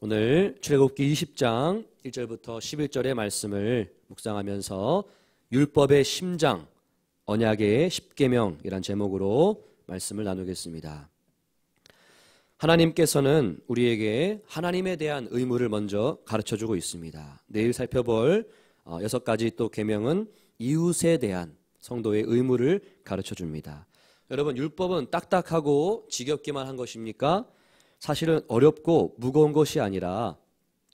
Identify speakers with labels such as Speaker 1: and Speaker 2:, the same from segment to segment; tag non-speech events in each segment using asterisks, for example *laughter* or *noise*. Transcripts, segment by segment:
Speaker 1: 오늘 출애굽기 20장 1절부터 11절의 말씀을 묵상하면서 율법의 심장 언약의 십계명이란 제목으로 말씀을 나누겠습니다. 하나님께서는 우리에게 하나님에 대한 의무를 먼저 가르쳐 주고 있습니다. 내일 살펴볼 어, 여섯 가지 또 계명은 이웃에 대한 성도의 의무를 가르쳐 줍니다. 여러분 율법은 딱딱하고 지겹기만 한 것입니까? 사실은 어렵고 무거운 것이 아니라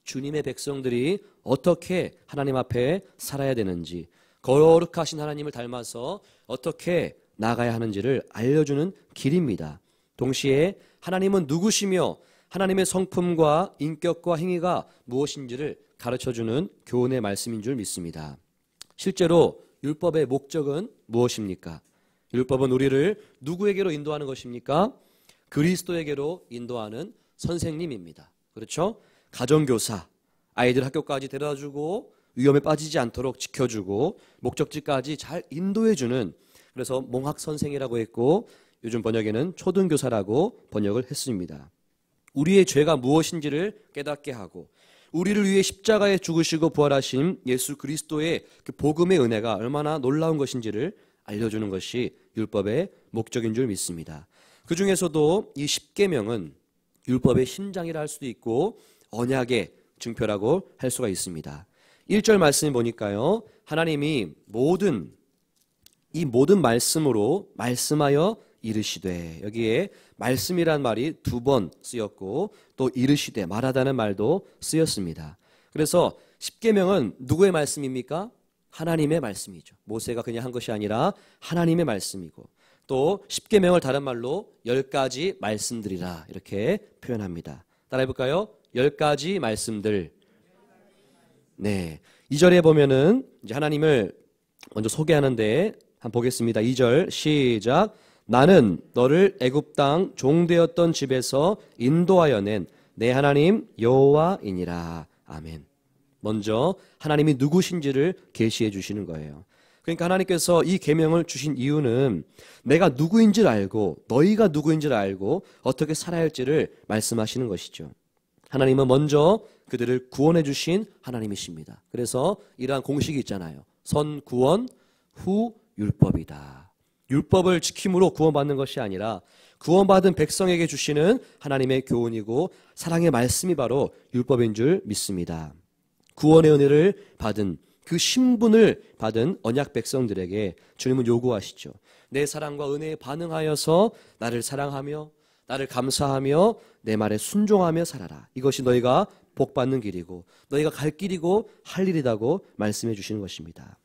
Speaker 1: 주님의 백성들이 어떻게 하나님 앞에 살아야 되는지 거룩하신 하나님을 닮아서 어떻게 나가야 하는지를 알려주는 길입니다. 동시에 하나님은 누구시며 하나님의 성품과 인격과 행위가 무엇인지를 가르쳐주는 교훈의 말씀인 줄 믿습니다. 실제로 율법의 목적은 무엇입니까? 율법은 우리를 누구에게로 인도하는 것입니까? 그리스도에게로 인도하는 선생님입니다. 그렇죠? 가정교사, 아이들 학교까지 데려다주고 위험에 빠지지 않도록 지켜주고 목적지까지 잘 인도해주는 그래서 몽학 선생이라고 했고 요즘 번역에는 초등교사라고 번역을 했습니다. 우리의 죄가 무엇인지를 깨닫게 하고 우리를 위해 십자가에 죽으시고 부활하신 예수 그리스도의 그 복음의 은혜가 얼마나 놀라운 것인지를 알려주는 것이 율법의 목적인 줄 믿습니다. 그 중에서도 이 10계명은 율법의 심장이라 할 수도 있고 언약의 증표라고 할 수가 있습니다. 1절 말씀 보니까요. 하나님이 모든 이 모든 말씀으로 말씀하여 이르시되 여기에 말씀이란 말이 두 번 쓰였고 또 이르시되 말하다는 말도 쓰였습니다. 그래서 1계명은 누구의 말씀입니까? 하나님의 말씀이죠. 모세가 그냥 한 것이 아니라 하나님의 말씀이고 또 십계명을 다른 말로 열 가지 말씀들이라 이렇게 표현합니다. 따라해 볼까요? 열 가지 말씀들. 네. 2절에 보면은 이제 하나님을 먼저 소개하는데 한번 보겠습니다. 2절 시작. 나는 너를 애굽 땅 종되었던 집에서 인도하여 낸 내 하나님 여호와이니라. 아멘. 먼저 하나님이 누구신지를 계시해 주시는 거예요. 그러니까 하나님께서 이 계명을 주신 이유는 내가 누구인지를 알고 너희가 누구인지를 알고 어떻게 살아야 할지를 말씀하시는 것이죠. 하나님은 먼저 그들을 구원해 주신 하나님이십니다. 그래서 이러한 공식이 있잖아요. 선 구원 후 율법이다. 율법을 지킴으로 구원받는 것이 아니라 구원받은 백성에게 주시는 하나님의 교훈이고 사랑의 말씀이 바로 율법인 줄 믿습니다. 구원의 은혜를 받은 그 신분을 받은 언약 백성들에게 주님은 요구하시죠. 내 사랑과 은혜에 반응하여서 나를 사랑하며 나를 감사하며 내 말에 순종하며 살아라. 이것이 너희가 복 받는 길이고 너희가 갈 길이고 할 일이라고 말씀해 주시는 것입니다.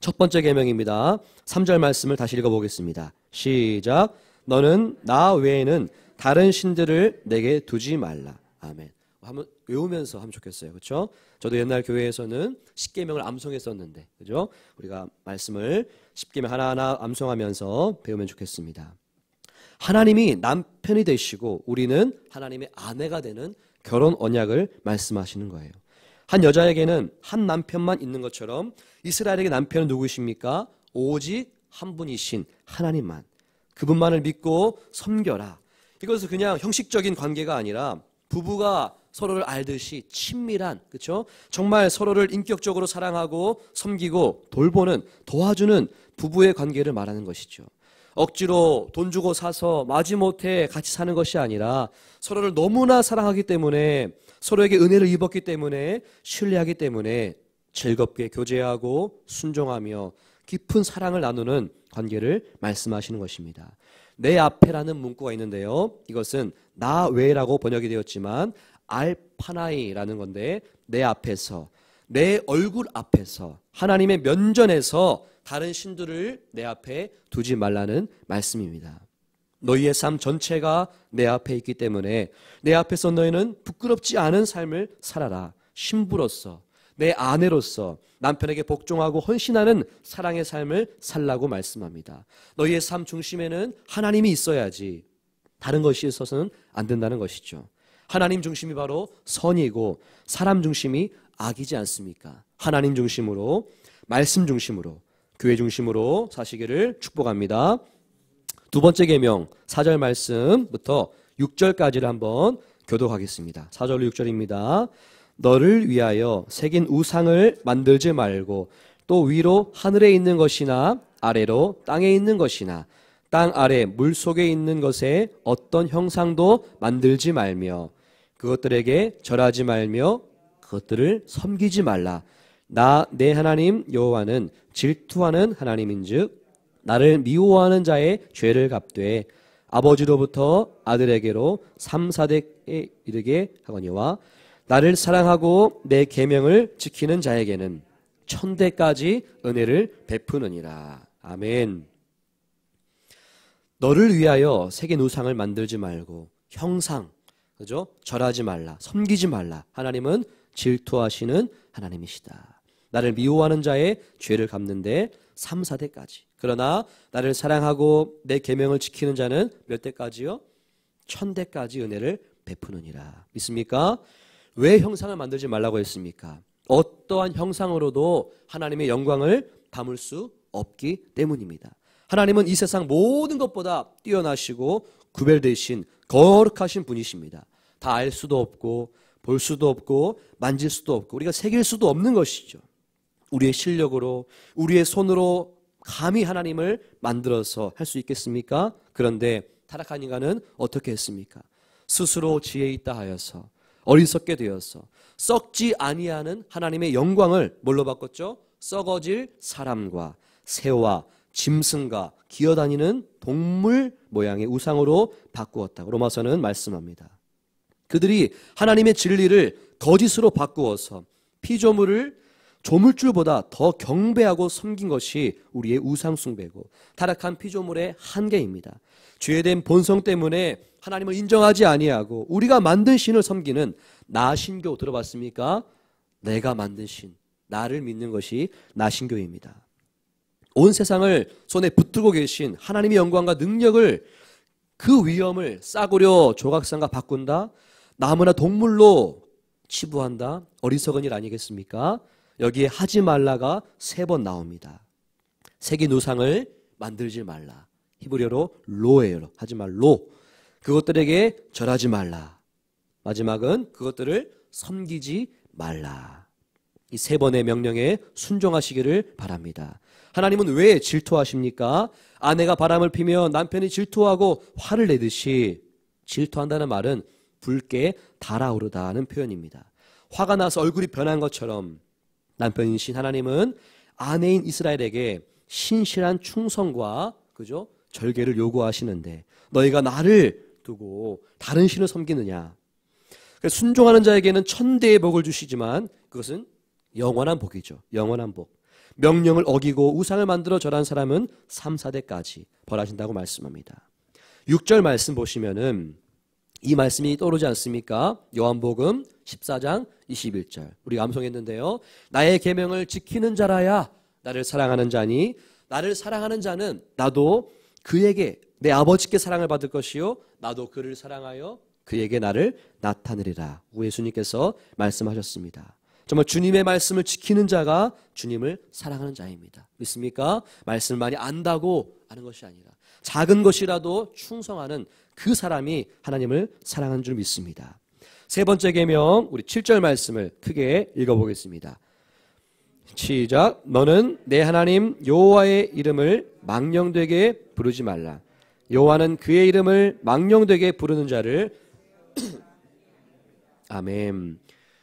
Speaker 1: 첫 번째 계명입니다. 3절 말씀을 다시 읽어 보겠습니다. 시작. 너는 나 외에는 다른 신들을 내게 두지 말라. 아멘. 한번 외우면서 하면 좋겠어요. 그렇죠? 저도 옛날 교회에서는 십계명을 암송했었는데. 그죠? 우리가 말씀을 십계명 하나하나 암송하면서 배우면 좋겠습니다. 하나님이 남편이 되시고 우리는 하나님의 아내가 되는 결혼 언약을 말씀하시는 거예요. 한 여자에게는 한 남편만 있는 것처럼 이스라엘에게 남편은 누구이십니까? 오직 한 분이신 하나님만. 그분만을 믿고 섬겨라. 이것은 그냥 형식적인 관계가 아니라 부부가 서로를 알듯이 친밀한 그렇죠? 정말 서로를 인격적으로 사랑하고 섬기고 돌보는 도와주는 부부의 관계를 말하는 것이죠. 억지로 돈 주고 사서 마지못해 같이 사는 것이 아니라 서로를 너무나 사랑하기 때문에 서로에게 은혜를 입었기 때문에 신뢰하기 때문에 즐겁게 교제하고 순종하며 깊은 사랑을 나누는 관계를 말씀하시는 것입니다. 내 앞에라는 문구가 있는데요. 이것은 나 외라고 번역이 되었지만 알파나이라는 건데 내 앞에서 내 얼굴 앞에서 하나님의 면전에서 다른 신들을 내 앞에 두지 말라는 말씀입니다. 너희의 삶 전체가 내 앞에 있기 때문에 내 앞에서 너희는 부끄럽지 않은 삶을 살아라. 신부로서 내 아내로서 남편에게 복종하고 헌신하는 사랑의 삶을 살라고 말씀합니다. 너희의 삶 중심에는 하나님이 있어야지 다른 것이 있어서는 안 된다는 것이죠. 하나님 중심이 바로 선이고 사람 중심이 악이지 않습니까? 하나님 중심으로 말씀 중심으로 교회 중심으로 사시기를 축복합니다. 두 번째 계명 4절 말씀부터 6절까지를 한번 교독하겠습니다. 4절로 6절입니다. 너를 위하여 새긴 우상을 만들지 말고 또 위로 하늘에 있는 것이나 아래로 땅에 있는 것이나 땅 아래 물 속에 있는 것에 어떤 형상도 만들지 말며 그것들에게 절하지 말며 그것들을 섬기지 말라. 나 내 하나님 여호와는 질투하는 하나님인즉 나를 미워하는 자의 죄를 갚되 아버지로부터 아들에게로 삼사대에 이르게 하거니와 나를 사랑하고 내 계명을 지키는 자에게는 천대까지 은혜를 베푸느니라. 아멘. 너를 위하여 세계 우상을 만들지 말고 형상 그죠? 절하지 말라. 섬기지 말라. 하나님은 질투하시는 하나님이시다. 나를 미워하는 자의 죄를 갚는데 3, 4대까지. 그러나 나를 사랑하고 내 계명을 지키는 자는 몇 대까지요? 천 대까지 은혜를 베푸느니라. 믿습니까? 왜 형상을 만들지 말라고 했습니까? 어떠한 형상으로도 하나님의 영광을 담을 수 없기 때문입니다. 하나님은 이 세상 모든 것보다 뛰어나시고 구별되신 거룩하신 분이십니다. 다 알 수도 없고 볼 수도 없고 만질 수도 없고 우리가 새길 수도 없는 것이죠. 우리의 실력으로 우리의 손으로 감히 하나님을 만들어서 할 수 있겠습니까? 그런데 타락한 인간은 어떻게 했습니까? 스스로 지혜 있다 하여서 어리석게 되어서 썩지 아니하는 하나님의 영광을 뭘로 바꿨죠? 썩어질 사람과 새와 짐승과 기어다니는 동물 모양의 우상으로 바꾸었다고 로마서는 말씀합니다. 그들이 하나님의 진리를 거짓으로 바꾸어서 피조물을 조물주보다 더 경배하고 섬긴 것이 우리의 우상숭배고 타락한 피조물의 한계입니다. 죄에 대한 본성 때문에 하나님을 인정하지 아니하고 우리가 만든 신을 섬기는 나신교 들어봤습니까? 내가 만든 신, 나를 믿는 것이 나신교입니다. 온 세상을 손에 붙들고 계신 하나님의 영광과 능력을 그 위험을 싸구려 조각상과 바꾼다. 나무나 동물로 치부한다. 어리석은 일 아니겠습니까? 여기에 하지 말라가 세 번 나옵니다. 세기 누상을 만들지 말라. 히브리어로 로예요. 하지 말로. 그것들에게 절하지 말라. 마지막은 그것들을 섬기지 말라. 이 세 번의 명령에 순종하시기를 바랍니다. 하나님은 왜 질투하십니까? 아내가 바람을 피며 남편이 질투하고 화를 내듯이 질투한다는 말은 붉게 달아오르다는 표현입니다. 화가 나서 얼굴이 변한 것처럼 남편이신 하나님은 아내인 이스라엘에게 신실한 충성과 그죠? 절개를 요구하시는데 너희가 나를 두고 다른 신을 섬기느냐? 그 순종하는 자에게는 천대의 복을 주시지만 그것은 영원한 복이죠. 영원한 복. 명령을 어기고 우상을 만들어 절한 사람은 3, 4대까지 벌하신다고 말씀합니다. 6절 말씀 보시면은 이 말씀이 떠오르지 않습니까? 요한복음 14장 21절. 우리 암송했는데요 나의 계명을 지키는 자라야 나를 사랑하는 자니 나를 사랑하는 자는 나도 그에게 내 아버지께 사랑을 받을 것이요 나도 그를 사랑하여 그에게 나를 나타내리라. 고 예수님께서 말씀하셨습니다. 정말 주님의 말씀을 지키는 자가 주님을 사랑하는 자입니다. 믿습니까? 말씀을 많이 안다고 아는 것이 아니라 작은 것이라도 충성하는 그 사람이 하나님을 사랑하는 줄 믿습니다. 세 번째 계명 우리 7절 말씀을 크게 읽어보겠습니다. 시작 너는 내 하나님 여호와의 이름을 망령되게 부르지 말라. 여호와는 그의 이름을 망령되게 부르는 자를 *clears throat* 아멘.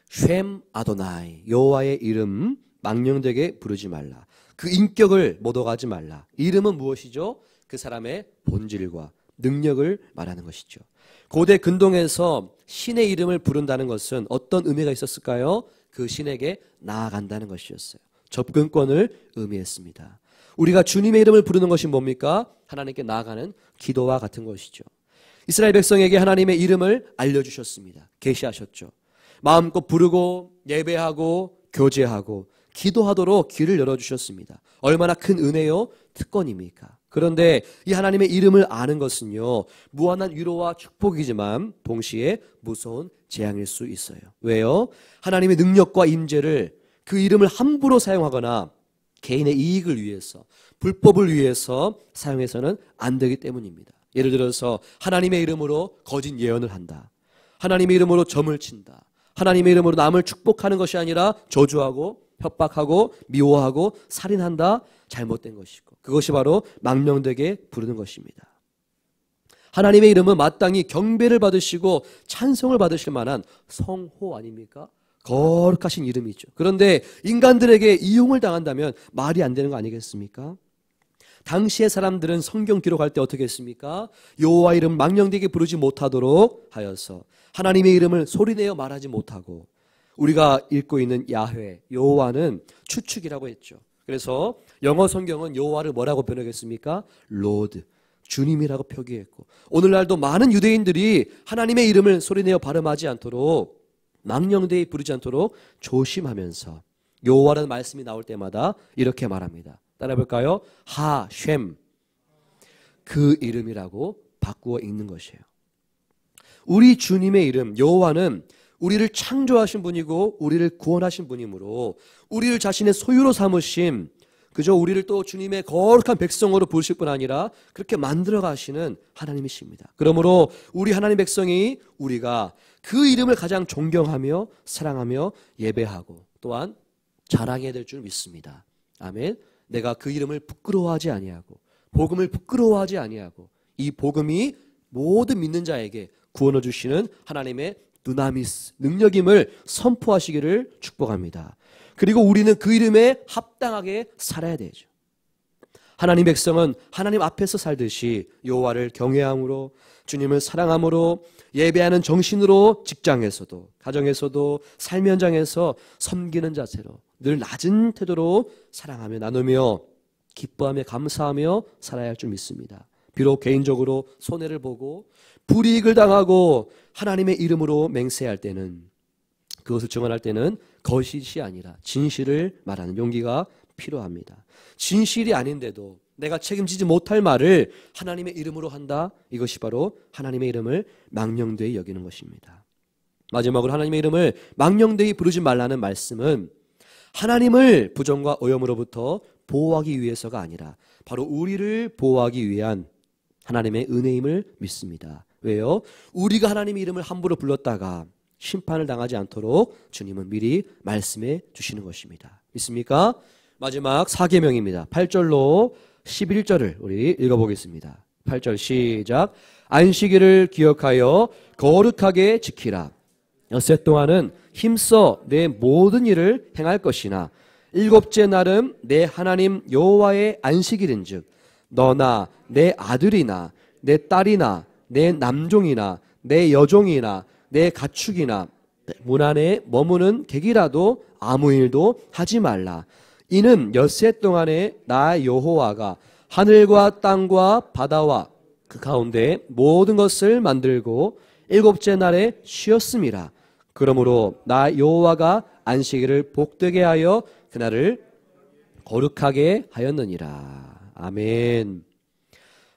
Speaker 1: 쉼 아도나이 여호와의 이름 망령되게 부르지 말라. 그 인격을 모독하지 말라. 이름은 무엇이죠? 그 사람의 본질과 능력을 말하는 것이죠. 고대 근동에서 신의 이름을 부른다는 것은 어떤 의미가 있었을까요? 그 신에게 나아간다는 것이었어요. 접근권을 의미했습니다. 우리가 주님의 이름을 부르는 것이 뭡니까? 하나님께 나아가는 기도와 같은 것이죠. 이스라엘 백성에게 하나님의 이름을 알려주셨습니다. 계시하셨죠. 마음껏 부르고 예배하고 교제하고 기도하도록 길을 열어주셨습니다. 얼마나 큰 은혜요? 특권입니까? 그런데 이 하나님의 이름을 아는 것은요, 무한한 위로와 축복이지만 동시에 무서운 재앙일 수 있어요. 왜요? 하나님의 능력과 임재를 그 이름을 함부로 사용하거나 개인의 이익을 위해서, 불법을 위해서 사용해서는 안 되기 때문입니다. 예를 들어서 하나님의 이름으로 거짓 예언을 한다. 하나님의 이름으로 점을 친다. 하나님의 이름으로 남을 축복하는 것이 아니라 저주하고 협박하고 미워하고 살인한다 잘못된 것이고 그것이 바로 망명되게 부르는 것입니다. 하나님의 이름은 마땅히 경배를 받으시고 찬송을 받으실 만한 성호 아닙니까? 거룩하신 이름이죠. 그런데 인간들에게 이용을 당한다면 말이 안 되는 거 아니겠습니까? 당시의 사람들은 성경 기록할 때 어떻게 했습니까? 여호와 이름 망령되게 부르지 못하도록 하여서 하나님의 이름을 소리내어 말하지 못하고 우리가 읽고 있는 야훼 여호와는 추측이라고 했죠. 그래서 영어 성경은 여호와를 뭐라고 번역했습니까? 로드 주님이라고 표기했고 오늘날도 많은 유대인들이 하나님의 이름을 소리내어 발음하지 않도록 망령되이 부르지 않도록 조심하면서 여호와라는 말씀이 나올 때마다 이렇게 말합니다. 따라볼까요? 하쉼. 그 이름이라고 바꾸어 읽는 것이에요. 우리 주님의 이름 여호와는 우리를 창조하신 분이고 우리를 구원하신 분이므로 우리를 자신의 소유로 삼으심 그저 우리를 또 주님의 거룩한 백성으로 부르실 뿐 아니라 그렇게 만들어 가시는 하나님이십니다. 그러므로 우리 하나님 백성이 우리가 그 이름을 가장 존경하며 사랑하며 예배하고 또한 자랑해야 될 줄 믿습니다. 아멘. 내가 그 이름을 부끄러워하지 아니하고 복음을 부끄러워하지 아니하고 이 복음이 모든 믿는 자에게 구원을 주시는 하나님의 누나미스 능력임을 선포하시기를 축복합니다. 그리고 우리는 그 이름에 합당하게 살아야 되죠. 하나님 백성은 하나님 앞에서 살듯이 여호와를 경외함으로 주님을 사랑함으로 예배하는 정신으로 직장에서도 가정에서도 삶 현장에서 섬기는 자세로 늘 낮은 태도로 사랑하며 나누며 기뻐하며 감사하며 살아야 할 줄 믿습니다. 비록 개인적으로 손해를 보고 불이익을 당하고 하나님의 이름으로 맹세할 때는 그것을 증언할 때는 거짓이 아니라 진실을 말하는 용기가 필요합니다. 진실이 아닌데도 내가 책임지지 못할 말을 하나님의 이름으로 한다. 이것이 바로 하나님의 이름을 망령되이 여기는 것입니다. 마지막으로 하나님의 이름을 망령되이 부르지 말라는 말씀은 하나님을 부정과 오염으로부터 보호하기 위해서가 아니라 바로 우리를 보호하기 위한 하나님의 은혜임을 믿습니다. 왜요? 우리가 하나님의 이름을 함부로 불렀다가 심판을 당하지 않도록 주님은 미리 말씀해 주시는 것입니다. 믿습니까? 마지막 4계명입니다. 8절로 11절을 우리 읽어보겠습니다. 8절 시작. 안식일을 기억하여 거룩하게 지키라. 엿새 동안은 힘써 내 모든 일을 행할 것이나 일곱째 날은 내 하나님 여호와의 안식일인즉 너나 내 아들이나 내 딸이나 내 남종이나 내 여종이나 내 가축이나 문 안에 머무는 객이라도 아무 일도 하지 말라. 이는 엿새 동안에 나 여호와가 하늘과 땅과 바다와 그 가운데 모든 것을 만들고 일곱째 날에 쉬었음이라. 그러므로 나 여호와가 안식일을 복되게 하여 그날을 거룩하게 하였느니라. 아멘.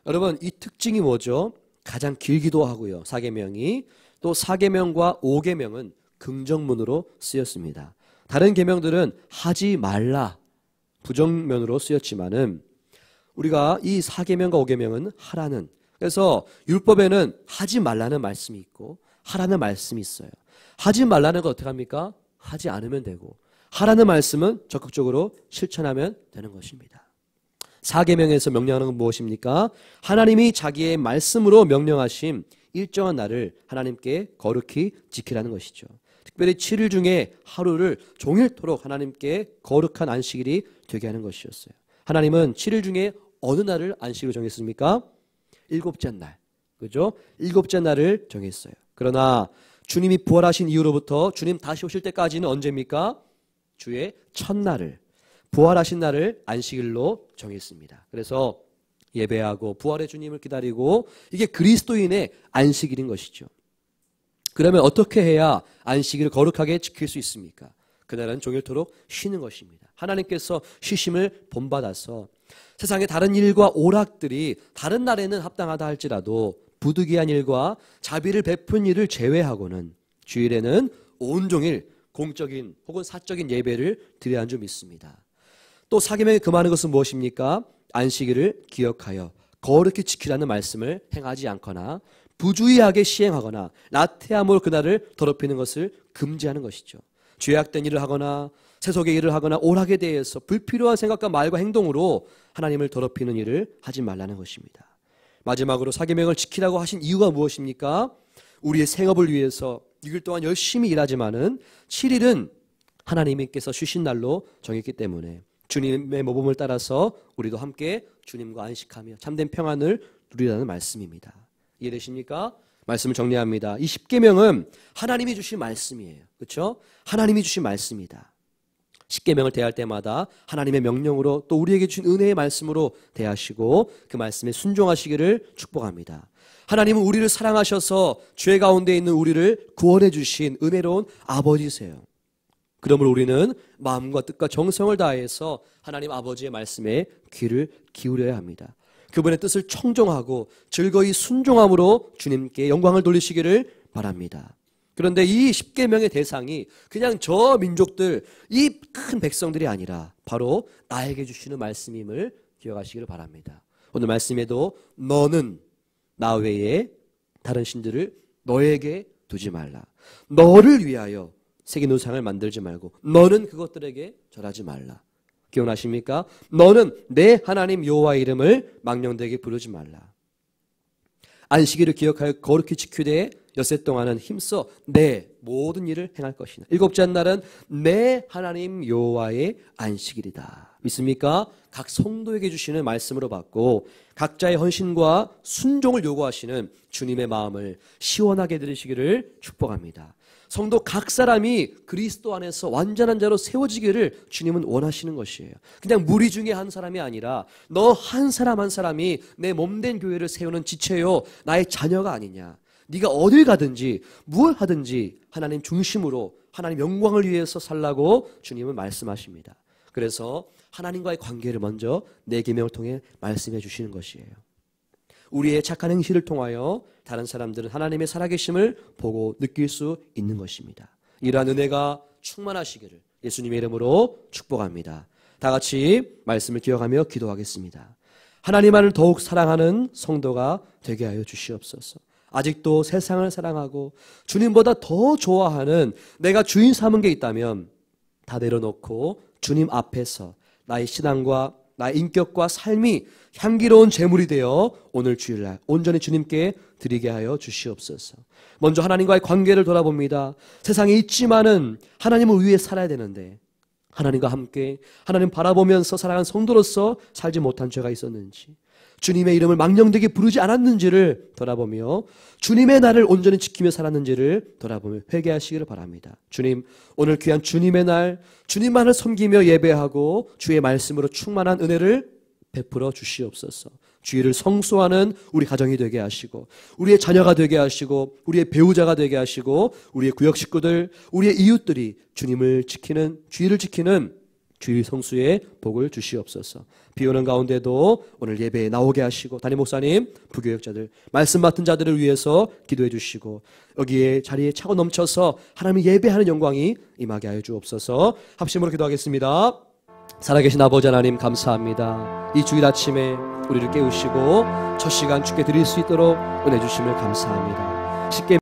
Speaker 1: 여러분 이 특징이 뭐죠? 가장 길기도 하고요. 사계명이 또 사계명과 오계명은 긍정문으로 쓰였습니다. 다른 계명들은 하지 말라 부정면으로 쓰였지만은 우리가 이 사계명과 오계명은 하라는 그래서 율법에는 하지 말라는 말씀이 있고 하라는 말씀이 있어요. 하지 말라는 건 어떻게 합니까? 하지 않으면 되고 하라는 말씀은 적극적으로 실천하면 되는 것입니다. 사계명에서 명령하는 건 무엇입니까? 하나님이 자기의 말씀으로 명령하심 일정한 날을 하나님께 거룩히 지키라는 것이죠. 특별히 7일 중에 하루를 종일토록 하나님께 거룩한 안식일이 되게 하는 것이었어요. 하나님은 7일 중에 어느 날을 안식으로 정했습니까? 일곱째 날. 그죠? 일곱째 날을 정했어요. 그러나 주님이 부활하신 이후로부터 주님 다시 오실 때까지는 언제입니까? 주의 첫날을 부활하신 날을 안식일로 정했습니다. 그래서 예배하고 부활의 주님을 기다리고 이게 그리스도인의 안식일인 것이죠. 그러면 어떻게 해야 안식일을 거룩하게 지킬 수 있습니까? 그날은 종일토록 쉬는 것입니다. 하나님께서 쉬심을 본받아서 세상의 다른 일과 오락들이 다른 날에는 합당하다 할지라도 부득이한 일과 자비를 베푼 일을 제외하고는 주일에는 온종일 공적인 혹은 사적인 예배를 드려야 한점 있습니다. 또 사기명이 금하는 것은 무엇입니까? 안식일을 기억하여 거룩히 지키라는 말씀을 행하지 않거나 부주의하게 시행하거나 나태함으로 그날을 더럽히는 것을 금지하는 것이죠. 죄악된 일을 하거나 세속의 일을 하거나 오락에 대해서 불필요한 생각과 말과 행동으로 하나님을 더럽히는 일을 하지 말라는 것입니다. 마지막으로 사계명을 지키라고 하신 이유가 무엇입니까? 우리의 생업을 위해서 6일 동안 열심히 일하지만은 7일은 하나님께서 쉬신 날로 정했기 때문에 주님의 모범을 따라서 우리도 함께 주님과 안식하며 참된 평안을 누리라는 말씀입니다. 이해되십니까? 말씀을 정리합니다. 이 10계명은 하나님이 주신 말씀이에요. 그렇죠? 하나님이 주신 말씀이다. 십계명을 대할 때마다 하나님의 명령으로 또 우리에게 주신 은혜의 말씀으로 대하시고 그 말씀에 순종하시기를 축복합니다. 하나님은 우리를 사랑하셔서 죄 가운데 있는 우리를 구원해 주신 은혜로운 아버지세요. 그러므로 우리는 마음과 뜻과 정성을 다해서 하나님 아버지의 말씀에 귀를 기울여야 합니다. 그분의 뜻을 청정하고 즐거이 순종함으로 주님께 영광을 돌리시기를 바랍니다. 그런데 이 10계명의 대상이 그냥 저 민족들, 이 큰 백성들이 아니라 바로 나에게 주시는 말씀임을 기억하시기를 바랍니다. 오늘 말씀에도 너는 나 외에 다른 신들을 너에게 두지 말라. 너를 위하여 새긴 우상을 만들지 말고 너는 그것들에게 절하지 말라. 기억나십니까? 너는 내 하나님 여호와 이름을 망령되게 부르지 말라. 안식일을 기억하여 거룩히 지키되 여세 동안은 힘써 내 모든 일을 행할 것이나 일곱째 날은 내 하나님 여호와의 안식일이다. 믿습니까? 각 성도에게 주시는 말씀으로 받고 각자의 헌신과 순종을 요구하시는 주님의 마음을 시원하게 들으시기를 축복합니다. 성도 각 사람이 그리스도 안에서 완전한 자로 세워지기를 주님은 원하시는 것이에요. 그냥 무리 중에 한 사람이 아니라 너 한 사람 한 사람이 내 몸된 교회를 세우는 지체요 나의 자녀가 아니냐. 네가 어딜 가든지 무엇 하든지 하나님 중심으로 하나님 영광을 위해서 살라고 주님은 말씀하십니다. 그래서 하나님과의 관계를 먼저 내 계명을 통해 말씀해 주시는 것이에요. 우리의 착한 행실을 통하여 다른 사람들은 하나님의 살아계심을 보고 느낄 수 있는 것입니다. 이러한 은혜가 충만하시기를 예수님의 이름으로 축복합니다. 다 같이 말씀을 기억하며 기도하겠습니다. 하나님만을 더욱 사랑하는 성도가 되게 하여 주시옵소서. 아직도 세상을 사랑하고 주님보다 더 좋아하는 내가 주인 삼은 게 있다면 다 내려놓고 주님 앞에서 나의 신앙과 나의 인격과 삶이 향기로운 재물이 되어 오늘 주일날 온전히 주님께 드리게 하여 주시옵소서. 먼저 하나님과의 관계를 돌아봅니다. 세상에 있지만은 하나님을 위해 살아야 되는데 하나님과 함께 하나님 바라보면서 살아간 성도로서 살지 못한 죄가 있었는지 주님의 이름을 망령되게 부르지 않았는지를 돌아보며 주님의 날을 온전히 지키며 살았는지를 돌아보며 회개하시기를 바랍니다. 주님, 오늘 귀한 주님의 날, 주님만을 섬기며 예배하고 주의 말씀으로 충만한 은혜를 베풀어 주시옵소서. 주의를 성소하는 우리 가정이 되게 하시고, 우리의 자녀가 되게 하시고, 우리의 배우자가 되게 하시고, 우리의 구역 식구들, 우리의 이웃들이 주님을 지키는, 주의를 지키는 주일 성수에 복을 주시옵소서. 비 오는 가운데도 오늘 예배에 나오게 하시고 담임 목사님, 부교역자들, 말씀 맡은 자들을 위해서 기도해 주시고 여기에 자리에 차고 넘쳐서 하나님 예배하는 영광이 임하게 하여 주옵소서. 합심으로 기도하겠습니다. 살아계신 아버지 하나님 감사합니다. 이 주일 아침에 우리를 깨우시고 첫 시간 주께 드릴 수 있도록 은혜 주심을 감사합니다. 쉽게